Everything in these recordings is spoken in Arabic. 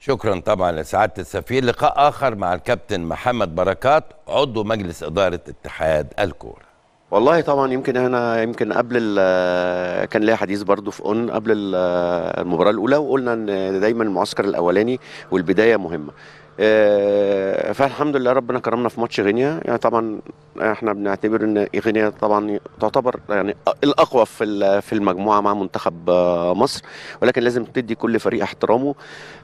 شكرا طبعا لسعاده السفير لقاء اخر مع الكابتن محمد بركات عضو مجلس اداره اتحاد الكوره والله طبعا يمكن انا يمكن قبل كان ليا حديث برضو في اون قبل المباراه الاولى وقلنا ان دايما المعسكر الاولاني والبدايه مهمه آه، فالحمد لله ربنا كرمنا في ماتش غينيا يعني طبعا احنا بنعتبر ان غينيا طبعا تعتبر يعني الاقوى في في المجموعه مع منتخب آه، مصر ولكن لازم تدي كل فريق احترامه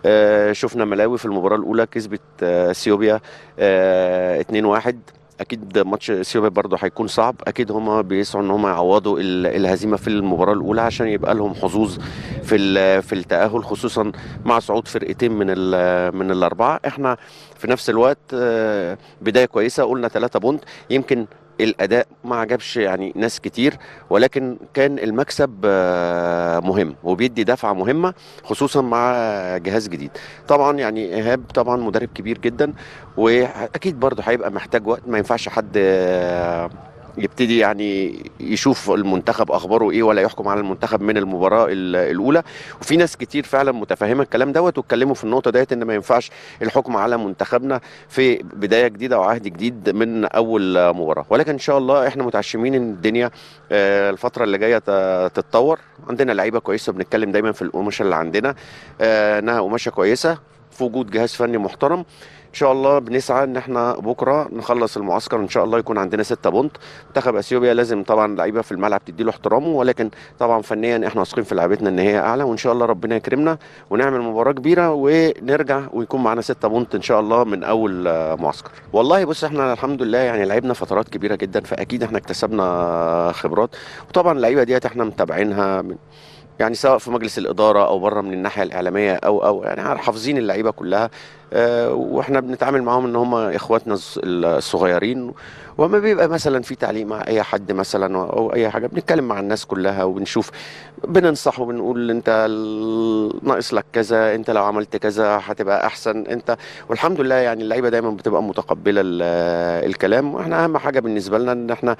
آه، شفنا ملاوي في المباراه الاولى كسبت اثيوبيا 2-1 اكيد ماتش سيوبي برضه هيكون صعب اكيد هما بيسعوا ان هما يعوضوا الهزيمه في المباراه الاولى عشان يبقى لهم حظوظ في في التاهل خصوصا مع صعود فرقتين من من الاربعه احنا في نفس الوقت آه، بدايه كويسه قلنا ثلاثة بونت يمكن الاداء ما عجبش يعني ناس كتير ولكن كان المكسب آه، مهم وبيدي دفعه مهمه خصوصا مع جهاز جديد طبعا يعني ايهاب طبعا مدرب كبير جدا واكيد برضه هيبقى محتاج وقت ما ينفعش حد آه، يبتدي يعني يشوف المنتخب اخباره ايه ولا يحكم على المنتخب من المباراه الاولى وفي ناس كتير فعلا متفهمه الكلام دوت واتكلموا في النقطه ديت ان ما ينفعش الحكم على منتخبنا في بدايه جديده وعهد جديد من اول مباراه ولكن ان شاء الله احنا متعشمين ان الدنيا آه، الفتره اللي جايه تتطور عندنا لعيبه كويسه بنتكلم دايما في القماشه اللي عندنا آه، انها قماشه كويسه في وجود جهاز فني محترم ان شاء الله بنسعى ان احنا بكره نخلص المعسكر ان شاء الله يكون عندنا ستة بونت منتخب اثيوبيا لازم طبعا لعيبه في الملعب تدي له احترامه ولكن طبعا فنيا احنا واثقين في لعيبتنا ان هي اعلى وان شاء الله ربنا يكرمنا ونعمل مباراه كبيره ونرجع ويكون معانا ستة بونت ان شاء الله من اول معسكر والله بص احنا الحمد لله يعني لعبنا فترات كبيره جدا فاكيد احنا اكتسبنا خبرات وطبعا اللعيبه ديت احنا متابعينها من يعني سواء في مجلس الاداره او بره من الناحيه الاعلاميه او او يعني حافظين اللعيبه كلها آه، واحنا بنتعامل معاهم ان هم اخواتنا الصغيرين وما بيبقى مثلا في تعليق مع اي حد مثلا او اي حاجه بنتكلم مع الناس كلها وبنشوف بننصح وبنقول انت ناقص لك كذا انت لو عملت كذا هتبقى احسن انت والحمد لله يعني اللعيبه دايما بتبقى متقبله الكلام واحنا اهم حاجه بالنسبه لنا ان احنا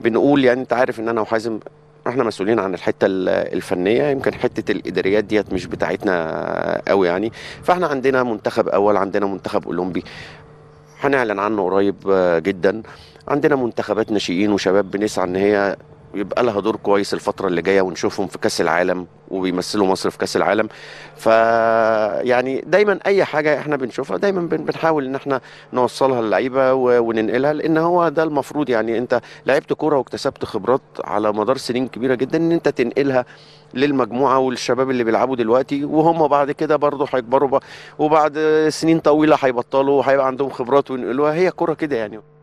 بنقول يعني انت عارف ان انا وحازم احنا مسؤولين عن الحته الفنيه يمكن حته الاداريات ديت مش بتاعتنا قوي يعني فاحنا عندنا منتخب اول عندنا منتخب اولمبي هنعلن عنه قريب آه، جدا عندنا منتخبات ناشئين وشباب بنسعى ان هي يبقى لها دور كويس الفتره اللي جايه ونشوفهم في كاس العالم وبيمثلوا مصر في كاس العالم ف يعني دايما اي حاجه احنا بنشوفها دايما بنحاول ان احنا نوصلها للعيبه وننقلها لان هو ده المفروض يعني انت لعبت كوره واكتسبت خبرات على مدار سنين كبيره جدا ان انت تنقلها للمجموعه والشباب اللي بيلعبوا دلوقتي وهم بعد كده برضه هيكبروا وبعد سنين طويله هيبطلوا وهيبقى عندهم خبرات وينقلوها هي كوره كده يعني